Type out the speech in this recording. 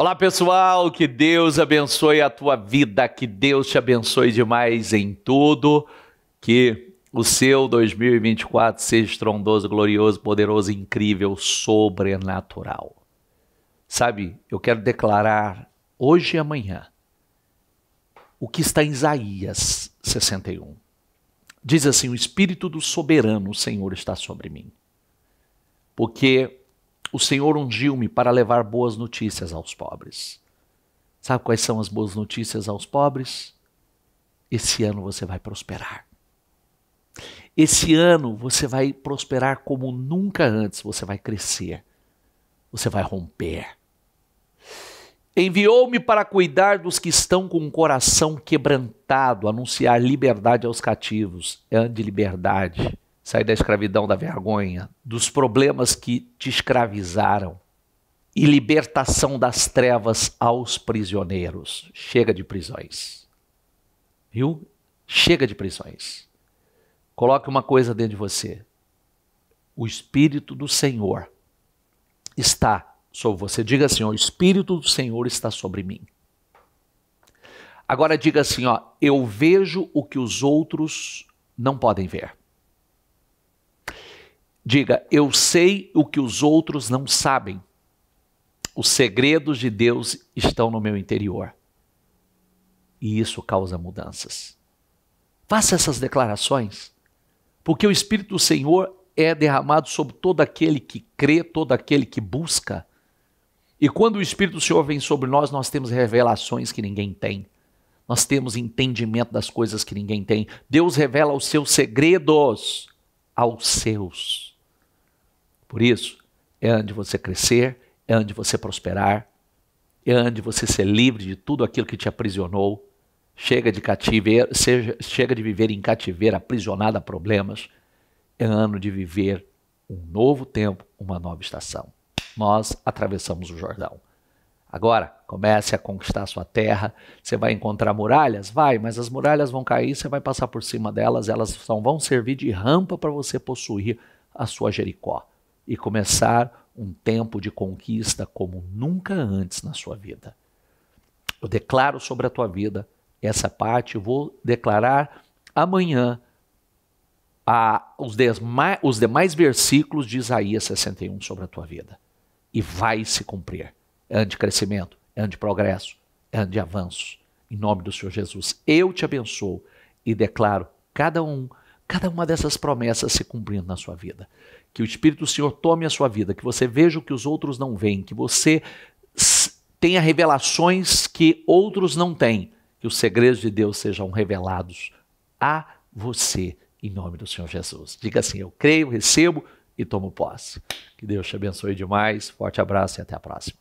Olá pessoal, que Deus abençoe a tua vida, que Deus te abençoe demais em tudo, que o seu 2024 seja estrondoso, glorioso, poderoso, incrível, sobrenatural. Sabe, eu quero declarar hoje e amanhã o que está em Isaías 61. Diz assim: O Espírito do Soberano Senhor está sobre mim, porque o Senhor ungiu-me para levar boas notícias aos pobres. Sabe quais são as boas notícias aos pobres? Esse ano você vai prosperar. Esse ano você vai prosperar como nunca antes. Você vai crescer. Você vai romper. Enviou-me para cuidar dos que estão com o coração quebrantado, anunciar liberdade aos cativos. É ano de liberdade sair da escravidão da vergonha, dos problemas que te escravizaram e libertação das trevas aos prisioneiros. Chega de prisões. Viu? Chega de prisões. Coloque uma coisa dentro de você. O Espírito do Senhor está sobre você. Diga assim: ó, o Espírito do Senhor está sobre mim. Agora diga assim: ó, eu vejo o que os outros não podem ver. Diga, eu sei o que os outros não sabem. Os segredos de Deus estão no meu interior. E isso causa mudanças. Faça essas declarações, porque o Espírito do Senhor é derramado sobre todo aquele que crê, todo aquele que busca. E quando o Espírito do Senhor vem sobre nós, nós temos revelações que ninguém tem. Nós temos entendimento das coisas que ninguém tem. Deus revela os seus segredos aos seus. Por isso, é onde você crescer, é onde você prosperar, é onde você ser livre de tudo aquilo que te aprisionou. Chega de cativeiro, seja, chega de viver em cativeiro, aprisionado a problemas. É ano de viver um novo tempo, uma nova estação. Nós atravessamos o Jordão. Agora, comece a conquistar a sua terra. Você vai encontrar muralhas? Vai, mas as muralhas vão cair, você vai passar por cima delas, elas só vão servir de rampa para você possuir a sua Jericó e começar um tempo de conquista como nunca antes na sua vida. Eu declaro sobre a tua vida essa parte, vou declarar amanhã a, os, demais, os demais versículos de Isaías 61 sobre a tua vida. E vai se cumprir. É ande de crescimento, é ande de progresso, é ande de avanço. Em nome do Senhor Jesus, eu te abençoo e declaro cada um cada uma dessas promessas se cumprindo na sua vida. Que o Espírito do Senhor tome a sua vida, que você veja o que os outros não veem, que você tenha revelações que outros não têm, que os segredos de Deus sejam revelados a você, em nome do Senhor Jesus. Diga assim: Eu creio, recebo e tomo posse. Que Deus te abençoe demais. Forte abraço e até a próxima.